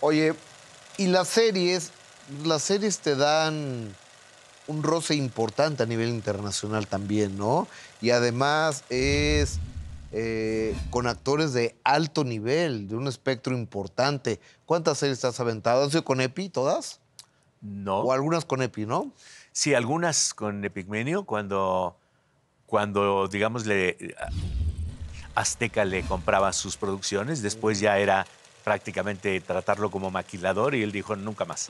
Oye, y las series, las series te dan un roce importante a nivel internacional también, ¿no? Y además es eh, con actores de alto nivel, de un espectro importante. ¿Cuántas series has aventado? ¿Has sido con EPI todas? No. ¿O algunas con EPI, no? Sí, algunas con Epigmenio, cuando, cuando digamos, Azteca le compraba sus producciones, después ya era prácticamente tratarlo como maquilador y él dijo nunca más.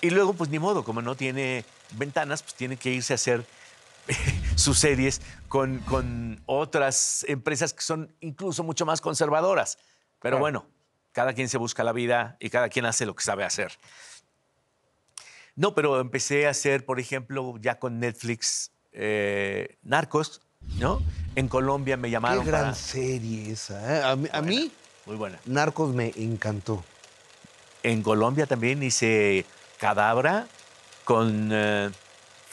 Y luego, pues ni modo, como no tiene ventanas, pues tiene que irse a hacer sus series con, con otras empresas que son incluso mucho más conservadoras. Pero bueno, cada quien se busca la vida y cada quien hace lo que sabe hacer. No, pero empecé a hacer, por ejemplo, ya con Netflix, eh, Narcos, ¿no? En Colombia me llamaron. Qué gran serie esa. ¿eh? A, a mí muy buena. Narcos me encantó. En Colombia también hice Cadabra con eh,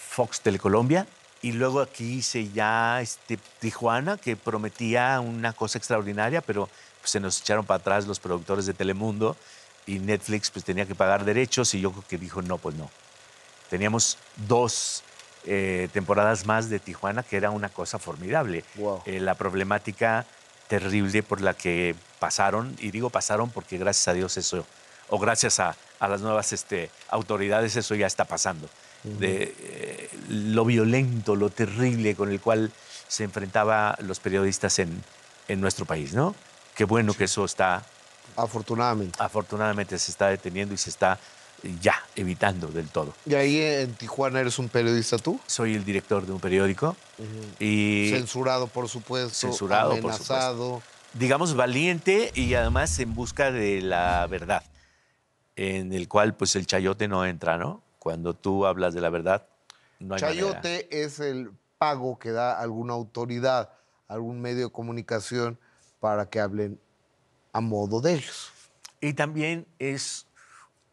Fox Telecolombia. Y luego aquí hice ya este, Tijuana, que prometía una cosa extraordinaria, pero pues, se nos echaron para atrás los productores de Telemundo y Netflix pues tenía que pagar derechos y yo creo que dijo no, pues no. Teníamos dos eh, temporadas más de Tijuana, que era una cosa formidable. Eh, la problemática terrible por la que pasaron, y digo pasaron porque gracias a Dios eso, o gracias a, las nuevas este, autoridades eso ya está pasando, eh, lo violento, lo terrible con el cual se enfrentaba los periodistas en, nuestro país, ¿no? Qué bueno que eso está... Afortunadamente. Afortunadamente se está deteniendo y se está ya evitando del todo. ¿Y ahí en Tijuana eres un periodista tú? Soy el director de un periódico. y censurado, por supuesto. Censurado, amenazado. Por supuesto. Digamos valiente y además en busca de la verdad, en el cual pues el chayote no entra, ¿no? Cuando tú hablas de la verdad, no hay Chayote es el pago que da alguna autoridad, algún medio de comunicación para que hablen a modo de ellos. Y también es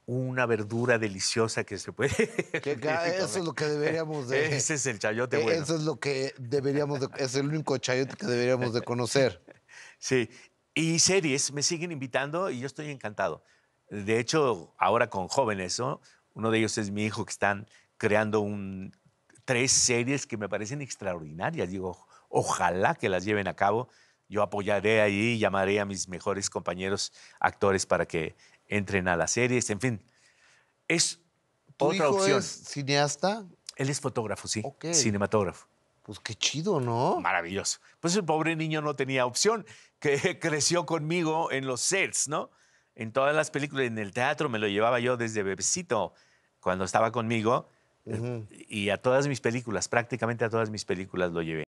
una verdura deliciosa que se puede. eso es lo que deberíamos de. Ese es el chayote bueno. Eso es lo que deberíamos Es el único chayote que deberíamos de conocer. Sí. Y series me siguen invitando y yo estoy encantado. De hecho, ahora con jóvenes, Uno de ellos es mi hijo que están creando un, tres series que me parecen extraordinarias. Digo, ojalá que las lleven a cabo. Yo apoyaré ahí llamaré a mis mejores compañeros actores para que entren a las series, en fin. Es otra opción. cineasta? Él es fotógrafo, sí. Cinematógrafo. Pues qué chido, ¿no? Maravilloso. Pues el pobre niño no tenía opción, que creció conmigo en los sets, ¿no? En todas las películas, en el teatro, me lo llevaba yo desde bebecito, cuando estaba conmigo. Eh, y a todas mis películas, prácticamente a todas mis películas lo llevé.